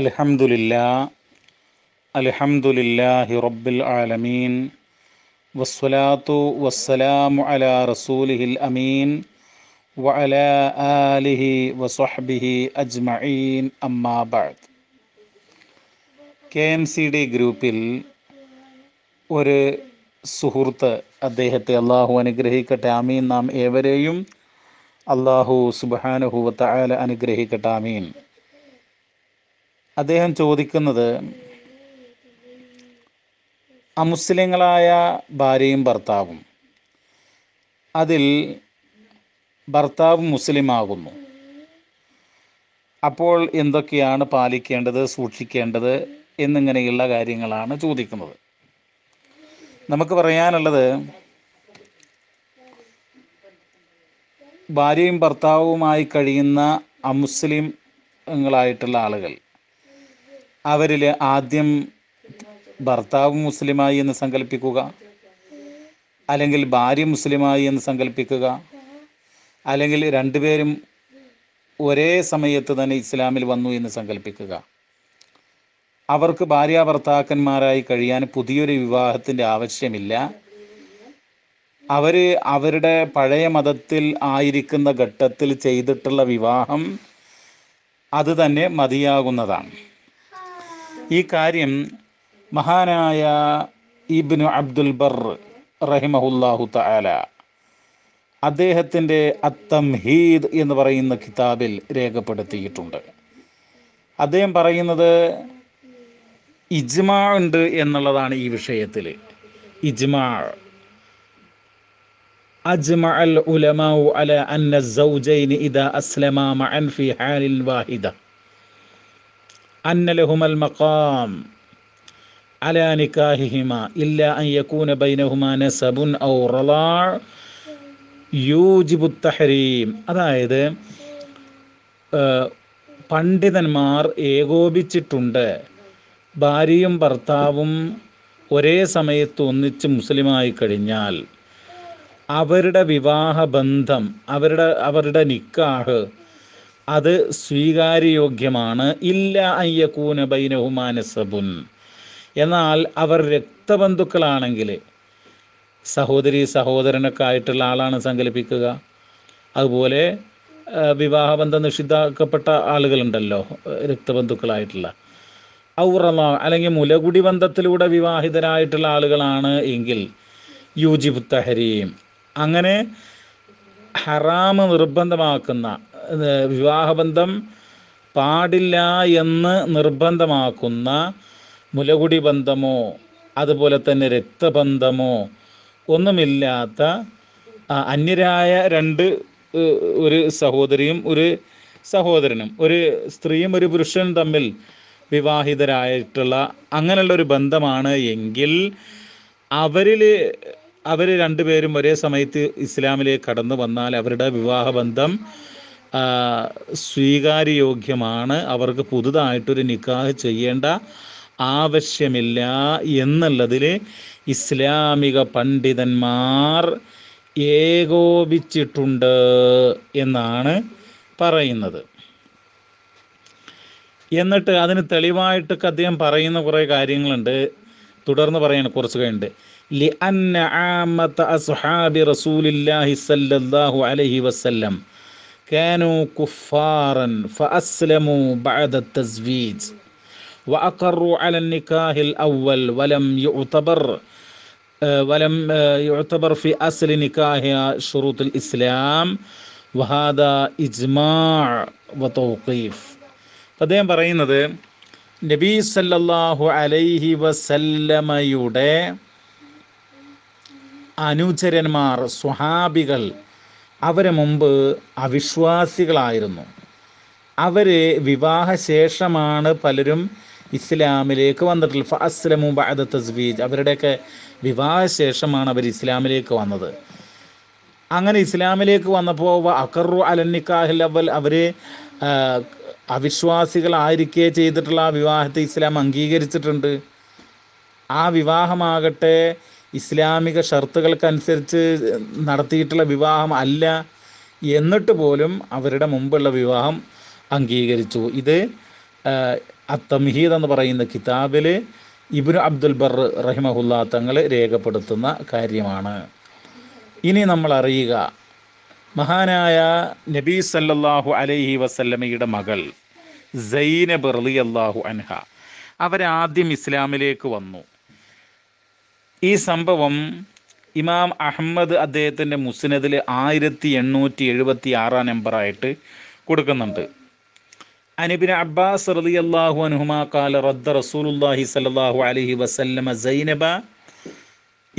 الحمد لله الحمد لله رب العالمين والصلاة والسلام على رسوله الأمين وعلى آله وصحبه أجمعين أما بعد K M C D ഗ്രൂപ്പിൽ ഒരു സുഹൃത്ത് അദ്ദേഹത്തെ അള്ളാഹു അനുഗ്രഹിക്കട്ടെ ആമീൻ നാം ഏവരെയും അള്ളാഹു സുബാനുഹൂവത്ത അനുഗ്രഹിക്കട്ടെ ആമീൻ അദ്ദേഹം ചോദിക്കുന്നത് അമുസ്ലിങ്ങളായ ഭാര്യയും ഭർത്താവും അതിൽ ഭർത്താവ് മുസ്ലിമാകുന്നു അപ്പോൾ എന്തൊക്കെയാണ് പാലിക്കേണ്ടത് സൂക്ഷിക്കേണ്ടത് എന്നിങ്ങനെയുള്ള കാര്യങ്ങളാണ് ചോദിക്കുന്നത് നമുക്ക് പറയാനുള്ളത് ഭാര്യയും ഭർത്താവുമായി കഴിയുന്ന അമുസ്ലിംങ്ങളായിട്ടുള്ള ആളുകൾ അവരിൽ ആദ്യം ഭർത്താവ് മുസ്ലിമായി എന്ന് സങ്കല്പിക്കുക അല്ലെങ്കിൽ ഭാര്യ മുസ്ലിമായി എന്ന് സങ്കല്പിക്കുക അല്ലെങ്കിൽ രണ്ടുപേരും ഒരേ സമയത്ത് തന്നെ ഇസ്ലാമിൽ വന്നു എന്ന് സങ്കല്പിക്കുക അവർക്ക് ഭാര്യ ഭർത്താക്കന്മാരായി കഴിയാൻ പുതിയൊരു വിവാഹത്തിൻ്റെ ആവശ്യമില്ല അവർ അവരുടെ പഴയ മതത്തിൽ ആയിരിക്കുന്ന ഘട്ടത്തിൽ ചെയ്തിട്ടുള്ള വിവാഹം അത് തന്നെ മതിയാകുന്നതാണ് ഈ കാര്യം മഹാനായ ഇബ്നു അബ്ദുൽ ബർ റഹിമഹുല്ലാഹു താല അദ്ദേഹത്തിൻ്റെ അത്തംഹീദ് എന്ന് പറയുന്ന കിതാബിൽ രേഖപ്പെടുത്തിയിട്ടുണ്ട് അദ്ദേഹം പറയുന്നത് ഇജ്മാ ഉണ്ട് എന്നുള്ളതാണ് ഈ വിഷയത്തിൽ ഇജ്മാ അൽ ഉലമാഉ അല അന്ന ഇദ ഇദാ അസ്ലമാ മഅൻ ഫി ഹാലിൽ വാഹിദ മഖാം ഔ അതായത് പണ്ഡിതന്മാർ ഏകോപിച്ചിട്ടുണ്ട് ഭാര്യയും ഭർത്താവും ഒരേ സമയത്ത് ഒന്നിച്ച് മുസ്ലിമായി കഴിഞ്ഞാൽ അവരുടെ വിവാഹബന്ധം അവരുടെ അവരുടെ നിക്കാഹ് അത് സ്വീകാര്യയോഗ്യമാണ് ഇല്ല അയ്യക്കൂന ബൈനഹുമാനസബുൻ എന്നാൽ അവർ രക്തബന്ധുക്കളാണെങ്കിൽ സഹോദരി സഹോദരനൊക്കെ ആയിട്ടുള്ള ആളാണ് സങ്കല്പിക്കുക അതുപോലെ വിവാഹബന്ധം നിഷിദ്ധാക്കപ്പെട്ട ആളുകളുണ്ടല്ലോ രക്തബന്ധുക്കളായിട്ടുള്ള ഔറമ അല്ലെങ്കിൽ മുലകുടി ബന്ധത്തിലൂടെ വിവാഹിതരായിട്ടുള്ള ആളുകളാണ് എങ്കിൽ യൂജിബ് അങ്ങനെ ഹറാമ് നിർബന്ധമാക്കുന്ന വിവാഹബന്ധം പാടില്ല എന്ന് നിർബന്ധമാക്കുന്ന മുലകുടി ബന്ധമോ അതുപോലെ തന്നെ രക്തബന്ധമോ ഒന്നുമില്ലാത്ത അന്യരായ രണ്ട് ഒരു സഹോദരിയും ഒരു സഹോദരനും ഒരു സ്ത്രീയും ഒരു പുരുഷനും തമ്മിൽ വിവാഹിതരായിട്ടുള്ള അങ്ങനെയുള്ള ഒരു ബന്ധമാണ് എങ്കിൽ അവരിൽ അവർ രണ്ടുപേരും ഒരേ സമയത്ത് ഇസ്ലാമിലേക്ക് കടന്നു വന്നാൽ അവരുടെ വിവാഹബന്ധം സ്വീകാര്യയോഗ്യമാണ് അവർക്ക് പുതുതായിട്ടൊരു നിക്കാഹ് ചെയ്യേണ്ട ആവശ്യമില്ല എന്നുള്ളതിൽ ഇസ്ലാമിക പണ്ഡിതന്മാർ ഏകോപിച്ചിട്ടുണ്ട് എന്നാണ് പറയുന്നത് എന്നിട്ട് അതിന് തെളിവായിട്ടൊക്കെ അദ്ദേഹം പറയുന്ന കുറേ കാര്യങ്ങളുണ്ട് തുടർന്ന് പറയണം കുറച്ച് കഴിഞ്ഞിട്ട് ലി عامة أصحاب رسول كانوا كفارا فأسلموا بعد التزويد وأقروا على النكاح الأول ولم يعتبر آه، ولم آه، يعتبر في أصل نكاح شروط الإسلام وهذا إجماع وتوقيف الله عليه وسلم സല്ലല്ലാഹു അലൈഹി വസല്ലമയുടെ അനുചരന്മാർ സ്വഹാബികൾ അവരെ മുമ്പ് അവിശ്വാസികളായിരുന്നു അവർ ശേഷമാണ് പലരും ഇസ്ലാമിലേക്ക് വന്നിട്ടുള്ളത് ഫസ്ലമു ബഅദ തസ്വീജ് അവരുടെയൊക്കെ ശേഷമാണ് അവർ ഇസ്ലാമിലേക്ക് വന്നത് അങ്ങനെ ഇസ്ലാമിലേക്ക് വന്നപ്പോൾ അക്കറു അലന്നിക്കാഹിൽ അവൽ അവർ അവിശ്വാസികളായിരിക്കേ ചെയ്തിട്ടുള്ള ആ വിവാഹത്തെ ഇസ്ലാം അംഗീകരിച്ചിട്ടുണ്ട് ആ വിവാഹമാകട്ടെ ഇസ്ലാമിക ഷർത്തുകൾക്കനുസരിച്ച് നടത്തിയിട്ടുള്ള വിവാഹം അല്ല എന്നിട്ട് പോലും അവരുടെ മുമ്പുള്ള വിവാഹം അംഗീകരിച്ചു ഇത് അത്തംഹീദ് എന്ന് പറയുന്ന കിതാബിൽ ഇബ്നു അബ്ദുൽ ബർ റഹിമഹുല്ലാ തങ്ങൾ രേഖപ്പെടുത്തുന്ന കാര്യമാണ് ഇനി നമ്മൾ അറിയുക മഹാനായ നബി സല്ലല്ലാഹു അലൈഹി വസല്ലമയുടെ മകൾ സൈനബ് അള്ളാഹു അൻഹ അവരാദ്യം ഇസ്ലാമിലേക്ക് വന്നു ഈ സംഭവം ഇമാം അഹമ്മദ് അദ്ദേഹത്തിൻ്റെ മുസ്നദിൽ ആയിരത്തി എണ്ണൂറ്റി എഴുപത്തി ആറാം നമ്പറായിട്ട് കൊടുക്കുന്നുണ്ട് അനുബിന് അബ്ബാസ് റതി അള്ളാഹു അനുഹുമാ കാല റദ്ദ റസൂലുല്ലാഹി സല്ലാഹു അലഹി വസല്ലമ സൈനബ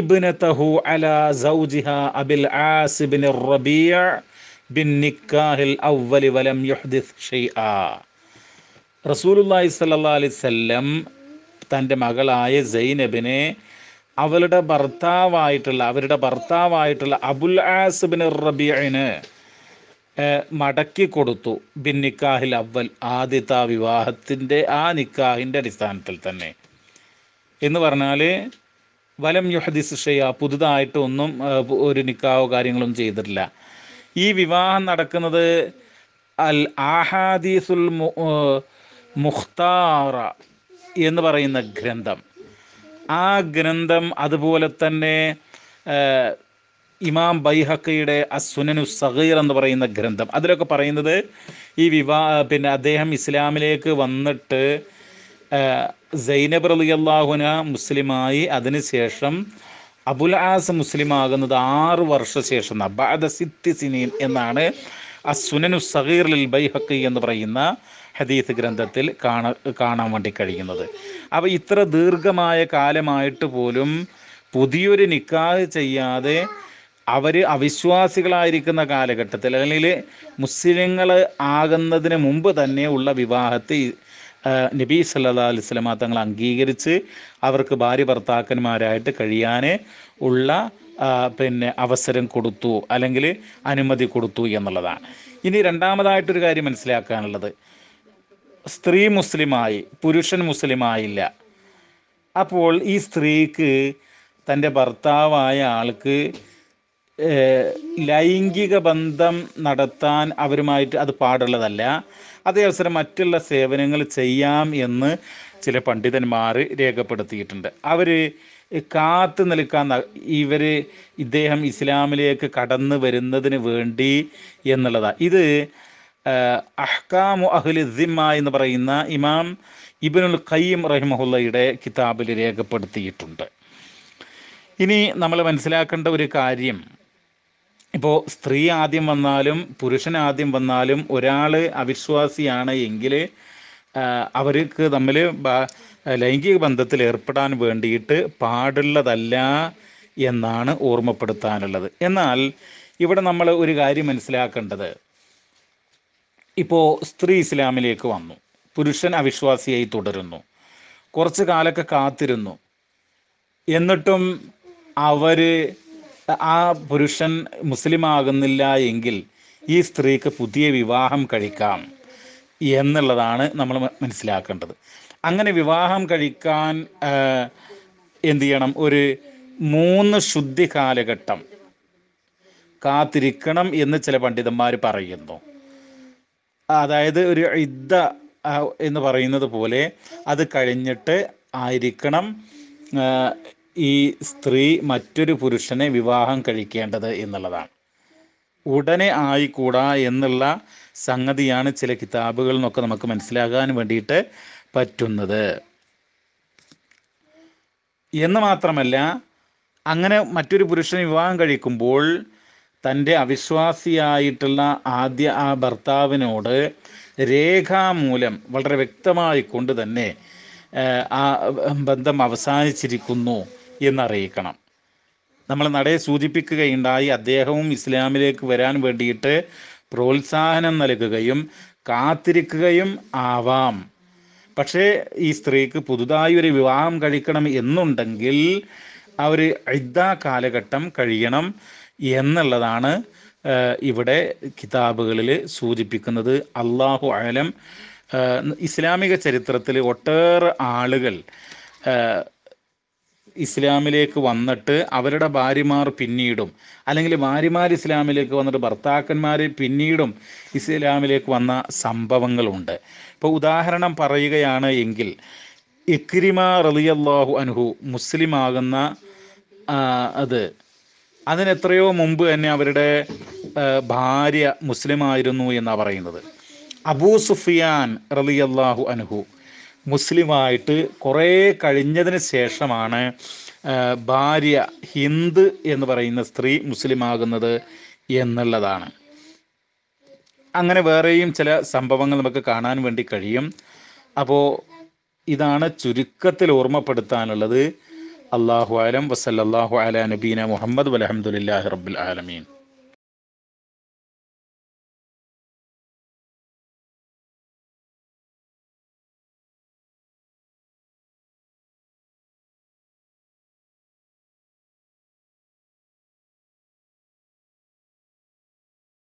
ഇബ്നതഹു അല സൗജിഹ അബിൽ ആസിബിൻ റബിയ ബിൻ നിക്കാഹിൽ അവലി വലം യുഹ്ദിസ് ഷെയ്ആ റസൂലുല്ലാഹി സല്ലാ അലൈഹി തൻ്റെ മകളായ സൈനബിനെ അവളുടെ ഭർത്താവായിട്ടുള്ള അവരുടെ ഭർത്താവായിട്ടുള്ള അബുൽ ആസ്ബിൻ റബിയന് മടക്കി കൊടുത്തു ബിൻ നിക്കാഹിൽ അവൽ ആദ്യത്തെ വിവാഹത്തിൻ്റെ ആ നിക്കാഹിൻ്റെ അടിസ്ഥാനത്തിൽ തന്നെ എന്ന് പറഞ്ഞാൽ വലം യുഹദിസ് ഷെയ പുതുതായിട്ട് ഒന്നും ഒരു നിക്കാഹോ കാര്യങ്ങളും ചെയ്തിട്ടില്ല ഈ വിവാഹം നടക്കുന്നത് അൽ ആഹാദീസുൽ മുഖ്താറ എന്ന് പറയുന്ന ഗ്രന്ഥം ആ ഗ്രന്ഥം അതുപോലെ തന്നെ ഇമാം ബൈഹക്കയുടെ അസുനനു സഹീർ എന്ന് പറയുന്ന ഗ്രന്ഥം അതിലൊക്കെ പറയുന്നത് ഈ വിവാ പിന്നെ അദ്ദേഹം ഇസ്ലാമിലേക്ക് വന്നിട്ട് സൈനബ് അള്ളാഹുന മുസ്ലിമായി അതിനുശേഷം അബുൽ ആസ് മുസ്ലിമാകുന്നത് ആറ് വർഷ ശേഷം ബാദ സിത്തി സിനീൻ എന്നാണ് അസുനനു സഹീർ ബൈഹക്കി എന്ന് പറയുന്ന ഹദീസ് ഗ്രന്ഥത്തിൽ കാണ കാണാൻ വേണ്ടി കഴിയുന്നത് അപ്പോൾ ഇത്ര ദീർഘമായ കാലമായിട്ട് പോലും പുതിയൊരു നിക്കാഹ് ചെയ്യാതെ അവർ അവിശ്വാസികളായിരിക്കുന്ന കാലഘട്ടത്തിൽ അല്ലെങ്കിൽ മുസ്ലിങ്ങൾ ആകുന്നതിന് മുമ്പ് തന്നെ ഉള്ള വിവാഹത്തെ നബി സല്ലാ അലിസ്ലമ തങ്ങൾ അംഗീകരിച്ച് അവർക്ക് ഭാര്യ ഭർത്താക്കന്മാരായിട്ട് കഴിയാൻ ഉള്ള പിന്നെ അവസരം കൊടുത്തു അല്ലെങ്കിൽ അനുമതി കൊടുത്തു എന്നുള്ളതാണ് ഇനി രണ്ടാമതായിട്ടൊരു കാര്യം മനസ്സിലാക്കാനുള്ളത് സ്ത്രീ മുസ്ലിമായി പുരുഷൻ മുസ്ലിമായില്ല അപ്പോൾ ഈ സ്ത്രീക്ക് തൻ്റെ ഭർത്താവായ ആൾക്ക് ലൈംഗിക ബന്ധം നടത്താൻ അവരുമായിട്ട് അത് പാടുള്ളതല്ല അതേ അവസരം മറ്റുള്ള സേവനങ്ങൾ ചെയ്യാം എന്ന് ചില പണ്ഡിതന്മാർ രേഖപ്പെടുത്തിയിട്ടുണ്ട് അവർ കാത്തു നിൽക്കാൻ ഇവർ ഇദ്ദേഹം ഇസ്ലാമിലേക്ക് കടന്നു വരുന്നതിന് വേണ്ടി എന്നുള്ളതാണ് ഇത് അഹ്കാമു അഹ്ലി ദിമ എന്ന് പറയുന്ന ഇമാം ഇബിനുൽ ഖയ്യം റഹിമഹുല്ലയുടെ കിതാബിൽ രേഖപ്പെടുത്തിയിട്ടുണ്ട് ഇനി നമ്മൾ മനസ്സിലാക്കേണ്ട ഒരു കാര്യം ഇപ്പോൾ സ്ത്രീ ആദ്യം വന്നാലും പുരുഷൻ ആദ്യം വന്നാലും ഒരാൾ അവിശ്വാസിയാണ് എങ്കിൽ അവർക്ക് തമ്മിൽ ലൈംഗിക ബന്ധത്തിൽ ഏർപ്പെടാൻ വേണ്ടിയിട്ട് പാടുള്ളതല്ല എന്നാണ് ഓർമ്മപ്പെടുത്താനുള്ളത് എന്നാൽ ഇവിടെ നമ്മൾ ഒരു കാര്യം മനസ്സിലാക്കേണ്ടത് ഇപ്പോൾ സ്ത്രീ ഇസ്ലാമിലേക്ക് വന്നു പുരുഷൻ അവിശ്വാസിയായി തുടരുന്നു കുറച്ച് കാലൊക്കെ കാത്തിരുന്നു എന്നിട്ടും അവർ ആ പുരുഷൻ മുസ്ലിം ആകുന്നില്ല എങ്കിൽ ഈ സ്ത്രീക്ക് പുതിയ വിവാഹം കഴിക്കാം എന്നുള്ളതാണ് നമ്മൾ മനസ്സിലാക്കേണ്ടത് അങ്ങനെ വിവാഹം കഴിക്കാൻ എന്ത് ചെയ്യണം ഒരു മൂന്ന് ശുദ്ധി കാലഘട്ടം കാത്തിരിക്കണം എന്ന് ചില പണ്ഡിതന്മാർ പറയുന്നു അതായത് ഒരു ഇദ്ദ എന്ന് പറയുന്നത് പോലെ അത് കഴിഞ്ഞിട്ട് ആയിരിക്കണം ഈ സ്ത്രീ മറ്റൊരു പുരുഷനെ വിവാഹം കഴിക്കേണ്ടത് എന്നുള്ളതാണ് ഉടനെ ആയിക്കൂടാ എന്നുള്ള സംഗതിയാണ് ചില കിതാബുകളിൽ നിന്നൊക്കെ നമുക്ക് മനസ്സിലാകാൻ വേണ്ടിയിട്ട് പറ്റുന്നത് എന്ന് മാത്രമല്ല അങ്ങനെ മറ്റൊരു പുരുഷന് വിവാഹം കഴിക്കുമ്പോൾ തൻ്റെ അവിശ്വാസിയായിട്ടുള്ള ആദ്യ ആ ഭർത്താവിനോട് രേഖാമൂലം വളരെ വ്യക്തമായി കൊണ്ട് തന്നെ ആ ബന്ധം അവസാനിച്ചിരിക്കുന്നു എന്നറിയിക്കണം നമ്മൾ നടയെ സൂചിപ്പിക്കുകയുണ്ടായി അദ്ദേഹവും ഇസ്ലാമിലേക്ക് വരാൻ വേണ്ടിയിട്ട് പ്രോത്സാഹനം നൽകുകയും കാത്തിരിക്കുകയും ആവാം പക്ഷേ ഈ സ്ത്രീക്ക് പുതുതായി ഒരു വിവാഹം കഴിക്കണം എന്നുണ്ടെങ്കിൽ ആ ഒരു ഇദ്ദ കാലഘട്ടം കഴിയണം എന്നുള്ളതാണ് ഇവിടെ കിതാബുകളിൽ സൂചിപ്പിക്കുന്നത് അള്ളാഹു അലം ഇസ്ലാമിക ചരിത്രത്തിൽ ഒട്ടേറെ ആളുകൾ ഇസ്ലാമിലേക്ക് വന്നിട്ട് അവരുടെ ഭാര്യമാർ പിന്നീടും അല്ലെങ്കിൽ ഭാര്യമാർ ഇസ്ലാമിലേക്ക് വന്നിട്ട് ഭർത്താക്കന്മാർ പിന്നീടും ഇസ്ലാമിലേക്ക് വന്ന സംഭവങ്ങളുണ്ട് ഇപ്പോൾ ഉദാഹരണം പറയുകയാണ് എങ്കിൽ ഇക്രിമ റലിയല്ലാഹു അനുഹു മുസ്ലിമാകുന്ന അത് അതിന് എത്രയോ മുമ്പ് തന്നെ അവരുടെ ഭാര്യ മുസ്ലിമായിരുന്നു എന്നാണ് പറയുന്നത് അബൂ സുഫിയാൻ അള്ളാഹു അനുഹു മുസ്ലിമായിട്ട് കുറേ കഴിഞ്ഞതിന് ശേഷമാണ് ഭാര്യ ഹിന്ദ് എന്ന് പറയുന്ന സ്ത്രീ മുസ്ലിമാകുന്നത് എന്നുള്ളതാണ് അങ്ങനെ വേറെയും ചില സംഭവങ്ങൾ നമുക്ക് കാണാൻ വേണ്ടി കഴിയും അപ്പോൾ ഇതാണ് ചുരുക്കത്തിൽ ഓർമ്മപ്പെടുത്താനുള്ളത് അള്ളാഹു ആലം വസല്ലാഹു അല നബീന മുഹമ്മദ് വലഹമുല്ലാ റബ്ബുൽ ആലമീൻ